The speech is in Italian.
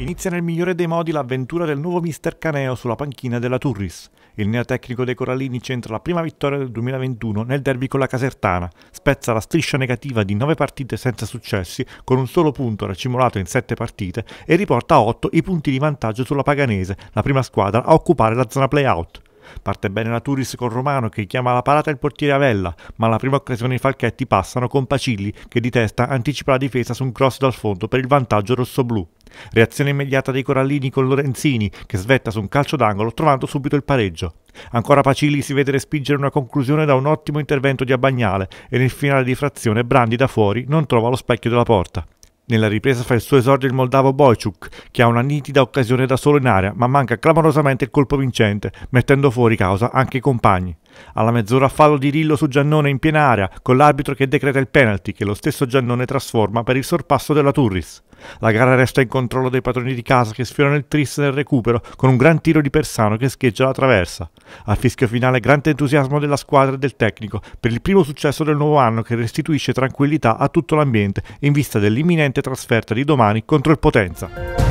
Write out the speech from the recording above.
Inizia nel migliore dei modi l'avventura del nuovo mister Caneo sulla panchina della Turris. Il neotecnico dei Corallini centra la prima vittoria del 2021 nel derby con la Casertana, spezza la striscia negativa di 9 partite senza successi con un solo punto racimolato in 7 partite e riporta a 8 i punti di vantaggio sulla Paganese, la prima squadra a occupare la zona playout. Parte bene la Turis con Romano che chiama alla parata il portiere Avella, ma alla prima occasione i falchetti passano con Pacilli che di testa anticipa la difesa su un cross dal fondo per il vantaggio rossoblù. Reazione immediata dei Corallini con Lorenzini che svetta su un calcio d'angolo trovando subito il pareggio. Ancora Pacilli si vede respingere una conclusione da un ottimo intervento di Abagnale e nel finale di frazione Brandi da fuori non trova lo specchio della porta. Nella ripresa fa il suo esordio il moldavo Bojciuk, che ha una nitida occasione da solo in area, ma manca clamorosamente il colpo vincente, mettendo fuori causa anche i compagni. Alla mezz'ora fallo di Rillo su Giannone in piena area, con l'arbitro che decreta il penalty che lo stesso Giannone trasforma per il sorpasso della Turris. La gara resta in controllo dei padroni di casa che sfiorano il tris nel recupero con un gran tiro di Persano che scheggia la traversa. Al fischio finale grande entusiasmo della squadra e del tecnico per il primo successo del nuovo anno che restituisce tranquillità a tutto l'ambiente in vista dell'imminente trasferta di domani contro il Potenza.